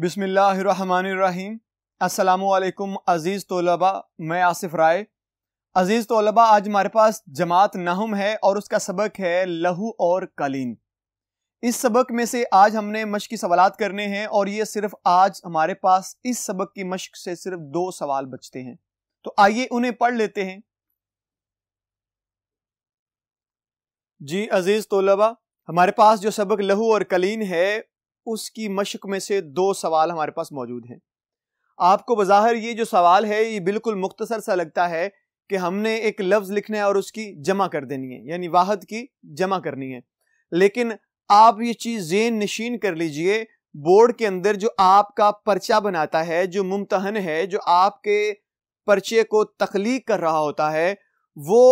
बिसमीम् असलकुम अज़ीज़ तलबा मैं आसिफ राय अज़ीज़ तलबा आज हमारे पास जमात नहम है और उसका सबक है लहू और कलीन इस सबक में से आज हमने मश्क सवाल करने हैं और ये सिर्फ आज हमारे पास इस सबक की मश्क से सिर्फ दो सवाल बचते हैं तो आइए उन्हें पढ़ लेते हैं जी अज़ीज़ तलबा हमारे पास जो सबक लहू और कलीन है उसकी मशक में से दो सवाल हमारे पास मौजूद हैं आपको बज़ाहिर ये जो सवाल है ये बिल्कुल मुख्तसर सा लगता है कि हमने एक लफ्ज़ लिखना है और उसकी जमा कर देनी है यानी वाहद की जमा करनी है लेकिन आप ये चीज़ जेन नशीन कर लीजिए बोर्ड के अंदर जो आपका पर्चा बनाता है जो मुमतहन है जो आपके पर्चे को तख्लीक कर रहा होता है वो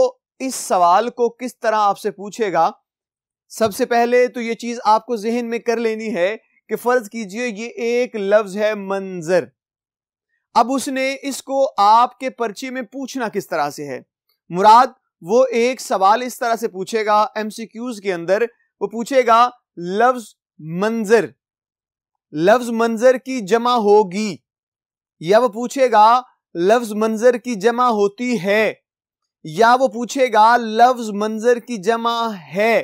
इस सवाल को किस तरह आपसे पूछेगा सबसे पहले तो ये चीज़ आपको जहन में कर लेनी है कि फर्ज कीजिए ये एक लफ्ज है मंजर अब उसने इसको आपके पर्ची में पूछना किस तरह से है मुराद वो एक सवाल इस तरह से पूछेगा एमसीक्यूज के अंदर वो पूछेगा लफ्ज मंजर लफ्ज मंजर की जमा होगी या वो पूछेगा लफ्ज मंजर की जमा होती है या वो पूछेगा लफ्ज मंजर की जमा है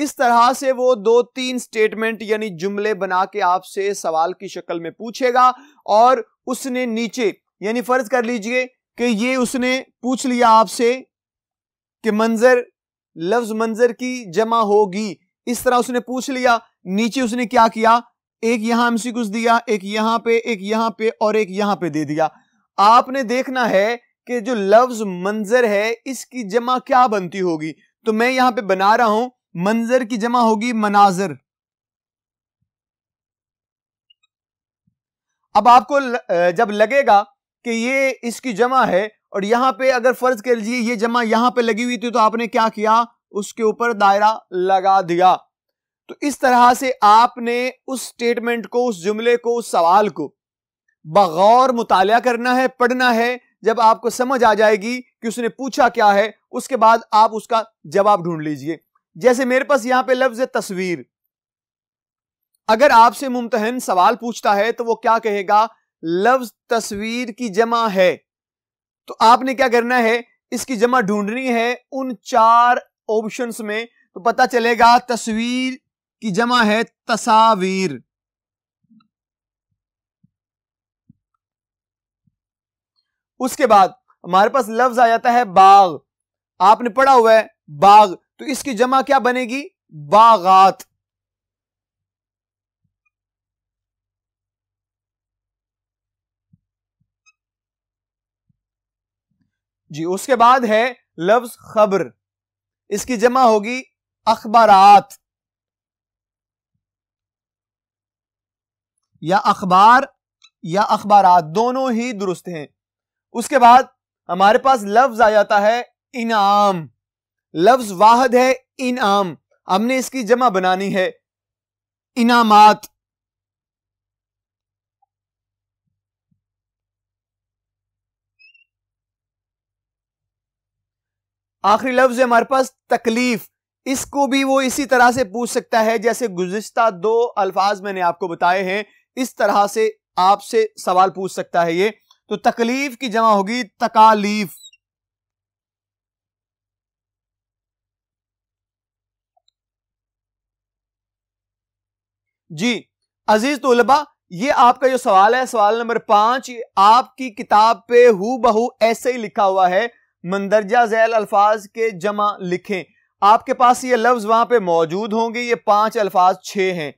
इस तरह से वो दो तीन स्टेटमेंट यानी जुमले बना के आपसे सवाल की शक्ल में पूछेगा और उसने नीचे यानी फर्ज कर लीजिए कि ये उसने पूछ लिया आपसे कि मंजर लफ्ज मंजर की जमा होगी इस तरह उसने पूछ लिया नीचे उसने क्या किया एक यहां एमसी कुछ दिया एक यहां पे एक यहां पे और एक यहां पे दे दिया आपने देखना है कि जो लफ्ज मंजर है इसकी जमा क्या बनती होगी तो मैं यहां पे बना रहा हूं मंजर की जमा होगी मनाजर अब आपको जब लगेगा कि ये इसकी जमा है और यहां पे अगर फर्ज कर लीजिए ये जमा यहां पे लगी हुई थी तो आपने क्या किया उसके ऊपर दायरा लगा दिया तो इस तरह से आपने उस स्टेटमेंट को उस जुमले को उस सवाल को बगौर मुताल करना है पढ़ना है जब आपको समझ आ जाएगी कि उसने पूछा क्या है उसके बाद आप उसका जवाब ढूंढ लीजिए जैसे मेरे पास यहां पे लफ्ज है तस्वीर अगर आपसे मुमतहन सवाल पूछता है तो वो क्या कहेगा लफ्ज तस्वीर की जमा है तो आपने क्या करना है इसकी जमा ढूंढनी है उन चार ऑप्शंस में तो पता चलेगा तस्वीर की जमा है तस्वीर उसके बाद हमारे पास लफ्ज आ जाता है बाग आपने पढ़ा हुआ है बाघ तो इसकी जमा क्या बनेगी बागात जी उसके बाद है लफ्ज खबर इसकी जमा होगी अखबारात या अखबार या अखबारात दोनों ही दुरुस्त हैं उसके बाद हमारे पास लफ्ज आ जाता है इनाम लफ्ज वाहद है इनाम हमने इसकी जमा बनानी है इनामात आखिरी लफ्ज है हमारे पास तकलीफ इसको भी वो इसी तरह से पूछ सकता है जैसे गुजश्ता दो अल्फाज मैंने आपको बताए हैं इस तरह से आपसे सवाल पूछ सकता है ये तो तकलीफ की जमा होगी तकालीफ जी अजीज तोलबा ये आपका जो सवाल है सवाल नंबर पांच आपकी किताब पे हु बहु ऐसे ही लिखा हुआ है मंदरजा जैल अल्फाज के जमा लिखें आपके पास ये लफ्ज वहां पे मौजूद होंगे ये पांच अल्फाज छः हैं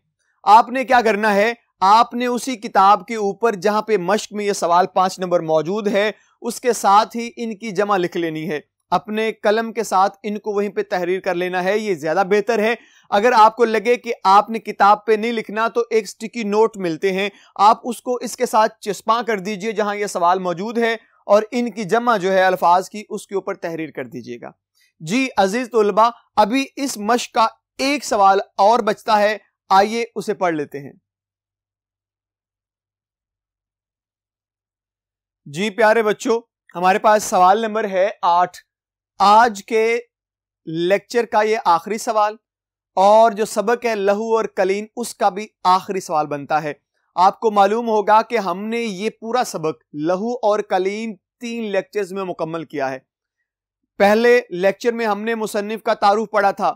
आपने क्या करना है आपने उसी किताब के ऊपर जहां पे मश्क में ये सवाल पांच नंबर मौजूद है उसके साथ ही इनकी जमा लिख लेनी है अपने कलम के साथ इनको वहीं पे तहरीर कर लेना है ये ज्यादा बेहतर है अगर आपको लगे कि आपने किताब पे नहीं लिखना तो एक स्टिकी नोट मिलते हैं आप उसको इसके साथ चस्पा कर दीजिए जहां यह सवाल मौजूद है और इनकी जमा जो है अल्फाज की उसके ऊपर तहरीर कर दीजिएगा जी अजीज तलबा अभी इस मश का एक सवाल और बचता है आइए उसे पढ़ लेते हैं जी प्यारे बच्चों हमारे पास सवाल नंबर है आठ आज के लेक्चर का ये आखिरी सवाल और जो सबक है लहू और कलीन उसका भी आखिरी सवाल बनता है आपको मालूम होगा कि हमने ये पूरा सबक लहू और कलीन तीन लेक्चर्स में मुकम्मल किया है पहले लेक्चर में हमने मुसनफ़ का तारुफ पढ़ा था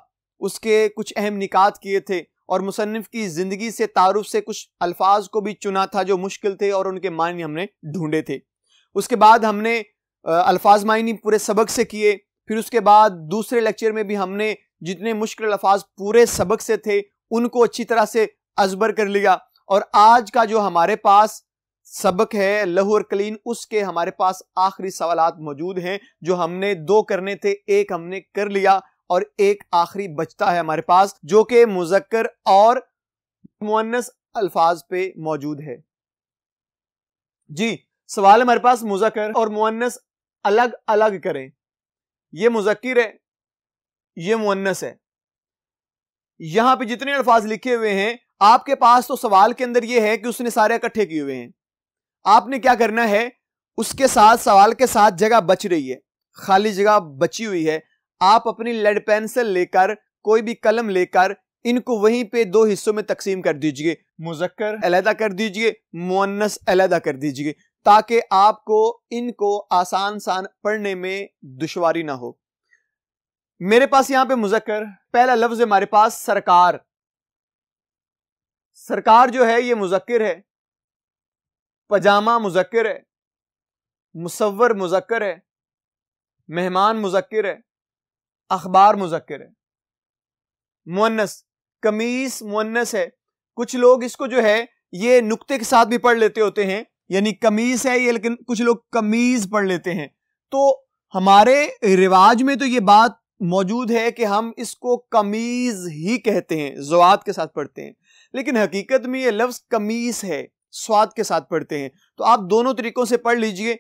उसके कुछ अहम निकात किए थे और मुसनफ़ की ज़िंदगी से तारुफ से कुछ अल्फाज को भी चुना था जो मुश्किल थे और उनके मायने हमने ढूंढे थे उसके बाद हमने अल्फाज मायने पूरे सबक से किए फिर उसके बाद दूसरे लेक्चर में भी हमने जितने मुश्किल अल्फाज पूरे सबक से थे उनको अच्छी तरह से अजबर कर लिया और आज का जो हमारे पास सबक है लहू और कलीन उसके हमारे पास आखिरी सवाल मौजूद हैं जो हमने दो करने थे एक हमने कर लिया और एक आखिरी बचता है हमारे पास जो कि मुजक्कर और मुन्नस अल्फाज पे मौजूद है जी सवाल हमारे पास मुजक्कर और मुन्नस अलग अलग करें यह मुजक्र है ये मुन्नस है यहां पे जितने अल्फाज लिखे हुए हैं आपके पास तो सवाल के अंदर ये है कि उसने सारे इकट्ठे किए हुए हैं आपने क्या करना है उसके साथ सवाल के साथ जगह बच रही है खाली जगह बची हुई है आप अपनी लेड पेंसिल लेकर कोई भी कलम लेकर इनको वहीं पे दो हिस्सों में तकसीम कर दीजिए मुजक्कर अलहदा कर दीजिए मुन्नस अलहदा कर दीजिए ताकि आपको इनको आसान सान पढ़ने में दुशारी ना हो मेरे पास यहां पे मुजक्कर पहला लफ्ज हमारे पास सरकार सरकार जो है ये मुजक्र है पजामा मुजक्र है मुसवर मुजक्र है मेहमान मुजक्र है अखबार मुजक्र है मुन्नस कमीस मुन्नस है कुछ लोग इसको जो है ये नुक्ते के साथ भी पढ़ लेते होते हैं यानी कमीज है ये लेकिन कुछ लोग कमीज पढ़ लेते हैं तो हमारे रिवाज में तो ये बात मौजूद है कि हम इसको कमीज ही कहते हैं जवात के साथ पढ़ते हैं लेकिन हकीकत में ये लफ्ज़ कमीज है स्वाद के साथ पढ़ते हैं तो आप दोनों तरीक़ों से पढ़ लीजिए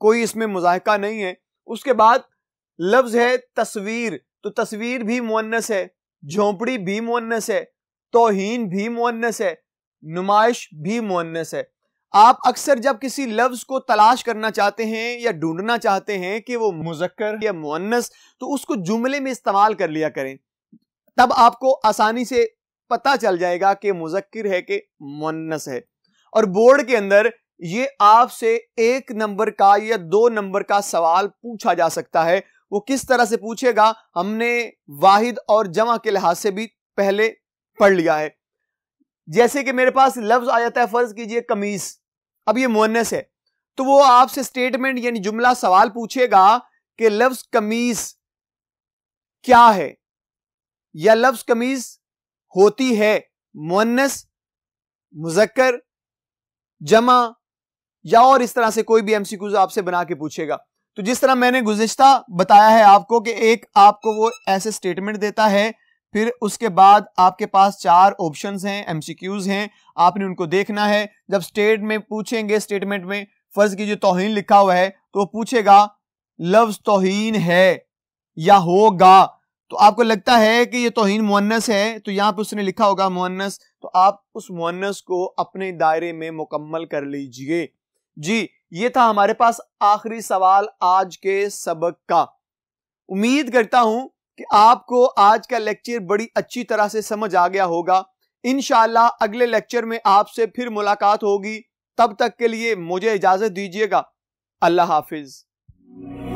कोई इसमें मुजाहका नहीं है उसके बाद लफ्ज़ है तस्वीर तो तस्वीर भी मुन्नस है झोंपड़ी भी मुन्नस है तोहन भी मुन्नस है नुमाइश भी मुन्नस है आप अक्सर जब किसी लफ्ज को तलाश करना चाहते हैं या ढूंढना चाहते हैं कि वो मुजक्कर या मुन्नस तो उसको जुमले में इस्तेमाल कर लिया करें तब आपको आसानी से पता चल जाएगा कि मुजक्र है कि मुन्नस है और बोर्ड के अंदर ये आपसे एक नंबर का या दो नंबर का सवाल पूछा जा सकता है वो किस तरह से पूछेगा हमने वाहिद और जमा के लिहाज से भी पहले पढ़ लिया है जैसे कि मेरे पास लफ्ज आ जाता है फर्ज कीजिए कमीज अब ये मुअन्नस है तो वो आपसे स्टेटमेंट यानी जुमला सवाल पूछेगा कि लफ्ज कमीज क्या है या लफ्ज कमीज होती है मोहनस मुजक्कर जमा या और इस तरह से कोई भी क्यूज आपसे बना के पूछेगा तो जिस तरह मैंने गुजश्ता बताया है आपको कि एक आपको वो ऐसे स्टेटमेंट देता है फिर उसके बाद आपके पास चार ऑप्शंस हैं एमसीक्यूज हैं आपने उनको देखना है जब स्टेट में पूछेंगे स्टेटमेंट में फर्ज की जो तोहिन लिखा हुआ है तो पूछेगा लफ्ज तोहिन है या होगा तो आपको लगता है कि ये तोहिन मुन्नस है तो यहाँ पे उसने लिखा होगा मुन्नस तो आप उस मुन्नस को अपने दायरे में मुकम्मल कर लीजिए जी ये था हमारे पास आखिरी सवाल आज के सबक का उम्मीद करता हूं कि आपको आज का लेक्चर बड़ी अच्छी तरह से समझ आ गया होगा इन अगले लेक्चर में आपसे फिर मुलाकात होगी तब तक के लिए मुझे इजाज़त दीजिएगा अल्लाह हाफिज़